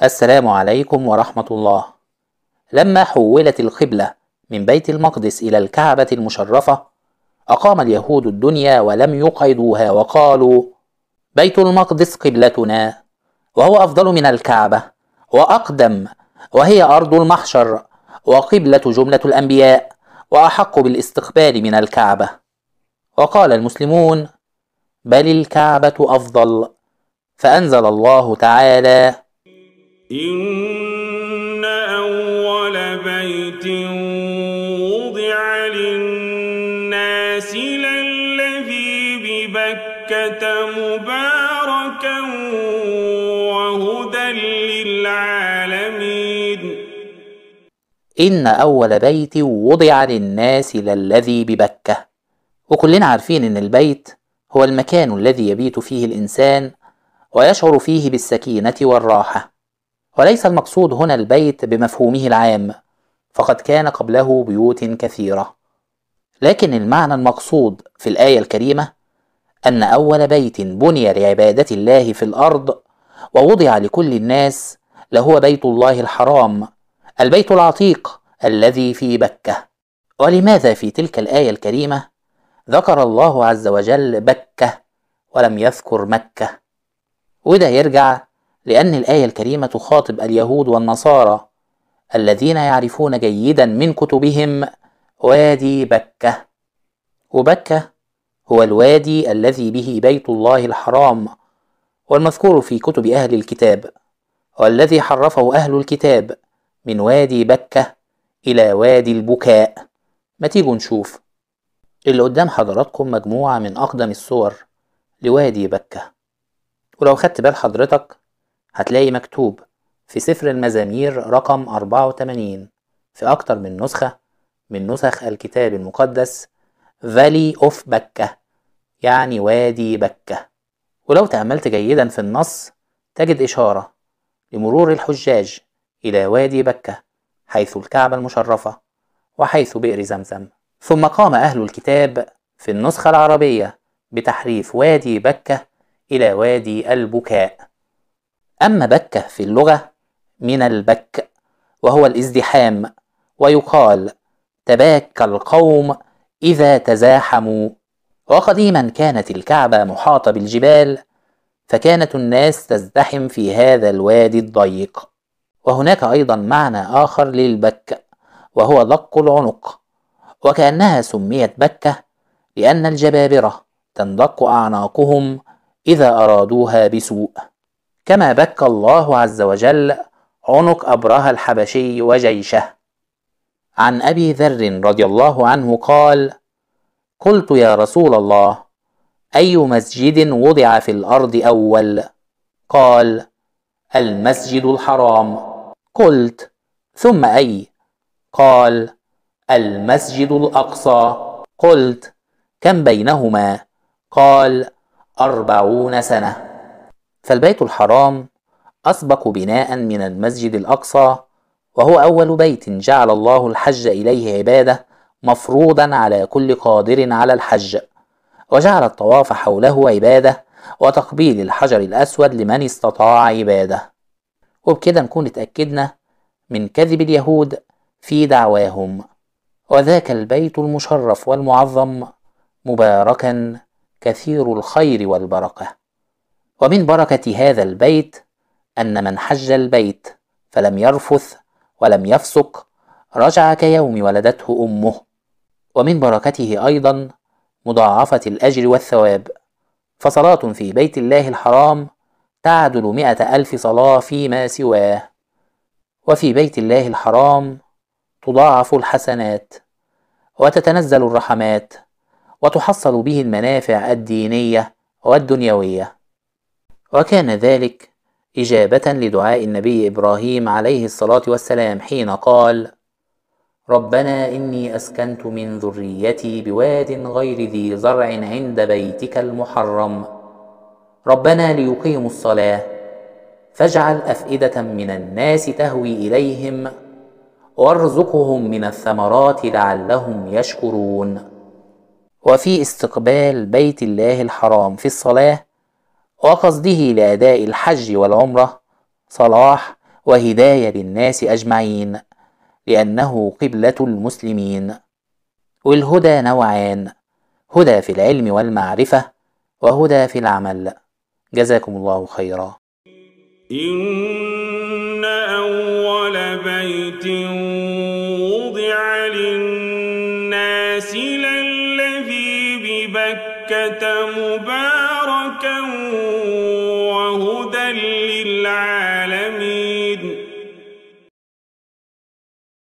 السلام عليكم ورحمة الله. لما حولت القبلة من بيت المقدس إلى الكعبة المشرفة، أقام اليهود الدنيا ولم يقعدوها وقالوا: بيت المقدس قبلتنا، وهو أفضل من الكعبة، وأقدم، وهي أرض المحشر، وقبلة جملة الأنبياء، وأحق بالاستقبال من الكعبة. وقال المسلمون: بل الكعبة أفضل، فأنزل الله تعالى: إن أول بيت وضع للناس للذي ببكة مباركا وهدى للعالمين إن أول بيت وضع للناس للذي ببكة وكلنا عارفين إن البيت هو المكان الذي يبيت فيه الإنسان ويشعر فيه بالسكينة والراحة وليس المقصود هنا البيت بمفهومه العام فقد كان قبله بيوت كثيرة لكن المعنى المقصود في الآية الكريمة أن أول بيت بني لعبادة الله في الأرض ووضع لكل الناس لهو بيت الله الحرام البيت العتيق الذي في بكة ولماذا في تلك الآية الكريمة ذكر الله عز وجل بكة ولم يذكر مكة وده يرجع لأن الآية الكريمة تخاطب اليهود والنصارى الذين يعرفون جيدا من كتبهم وادي بكة وبكة هو الوادي الذي به بيت الله الحرام والمذكور في كتب أهل الكتاب والذي حرفه أهل الكتاب من وادي بكة إلى وادي البكاء ما تيجوا نشوف اللي قدام حضراتكم مجموعة من أقدم الصور لوادي بكة ولو خدت بال حضرتك هتلاقي مكتوب في سفر المزامير رقم 84 في أكتر من نسخة من نسخ الكتاب المقدس فالي اوف بكة يعني وادي بكة ولو تأملت جيدا في النص تجد إشارة لمرور الحجاج إلى وادي بكة حيث الكعبة المشرفة وحيث بئر زمزم ثم قام أهل الكتاب في النسخة العربية بتحريف وادي بكة إلى وادي البكاء أما بكة في اللغة من البك وهو الازدحام ويقال تباك القوم إذا تزاحموا وقديما كانت الكعبة محاطة بالجبال فكانت الناس تزدحم في هذا الوادي الضيق وهناك أيضا معنى آخر للبك وهو دق العنق وكأنها سميت بكة لأن الجبابرة تندق أعناقهم إذا أرادوها بسوء كما بك الله عز وجل عنق أبرهة الحبشي وجيشه عن أبي ذر رضي الله عنه قال قلت يا رسول الله أي مسجد وضع في الأرض أول قال المسجد الحرام قلت ثم أي قال المسجد الأقصى قلت كم بينهما قال أربعون سنة فالبيت الحرام أسبق بناء من المسجد الأقصى وهو أول بيت جعل الله الحج إليه عبادة مفروضا على كل قادر على الحج وجعل الطواف حوله عبادة وتقبيل الحجر الأسود لمن استطاع عبادة وبكده نكون اتأكدنا من كذب اليهود في دعواهم وذاك البيت المشرف والمعظم مباركا كثير الخير والبركه ومن بركة هذا البيت أن من حج البيت فلم يرفث ولم يفسق رجع كيوم ولدته أمه ومن بركته أيضا مضاعفة الأجر والثواب فصلاة في بيت الله الحرام تعدل مئة ألف صلاة فيما سواه وفي بيت الله الحرام تضاعف الحسنات وتتنزل الرحمات وتحصل به المنافع الدينية والدنيوية وكان ذلك إجابة لدعاء النبي إبراهيم عليه الصلاة والسلام حين قال: ربنا إني أسكنت من ذريتي بواد غير ذي زرع عند بيتك المحرم ربنا ليقيموا الصلاة فاجعل أفئدة من الناس تهوي إليهم وارزقهم من الثمرات لعلهم يشكرون وفي استقبال بيت الله الحرام في الصلاه وقصده لأداء الحج والعمرة صلاح وهداية للناس أجمعين لأنه قبلة المسلمين والهدى نوعان هدى في العلم والمعرفة وهدى في العمل جزاكم الله خيرا إن أول بيت مكة مباركا وهدى للعالمين